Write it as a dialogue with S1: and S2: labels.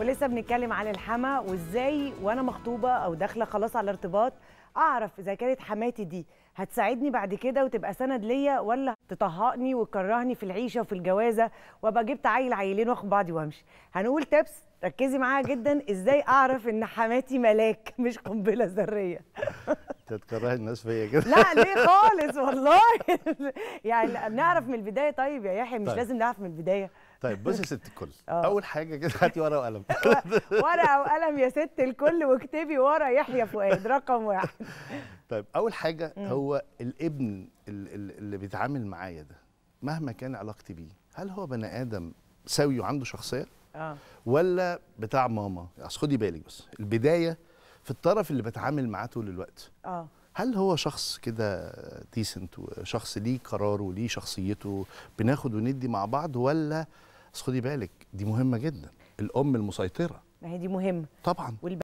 S1: ولسه بنتكلم عن الحما وازاي وانا مخطوبه او داخله خلاص على ارتباط اعرف اذا كانت حماتي دي هتساعدني بعد كده وتبقى سند ليا ولا تطهقني وتكرهني في العيشه وفي الجوازه وابقى جبت عيل عيلين واخد بعضي وامشي هنقول تبس ركزي معاها جدا ازاي اعرف ان حماتي ملاك مش قنبله ذريه
S2: تتكره الناس فيا كده
S1: لا ليه خالص والله يعني
S3: نعرف من البدايه طيب يا يحيى مش طيب. لازم نعرف من البدايه
S1: طيب بصي يا ست الكل أوه. اول حاجه كده هاتي
S4: ورقه وقلم
S3: ورقه وقلم يا ست الكل واكتبي ورا يحيى فؤاد رقم واحد
S4: طيب اول حاجه هو الابن اللي بيتعامل معايا ده مهما كان علاقتي بيه هل هو بني ادم سوي وعنده شخصيه آه. ولا بتاع ماما اصل خدي بالك بس البدايه في الطرف اللي بتعامل معاه طول الوقت اه هل هو شخص كده ديسنت وشخص ليه قراره وليه شخصيته بناخد وندي مع بعض ولا خدي بالك دي مهمه جدا الام المسيطره
S1: ما هي دي مهمه طبعا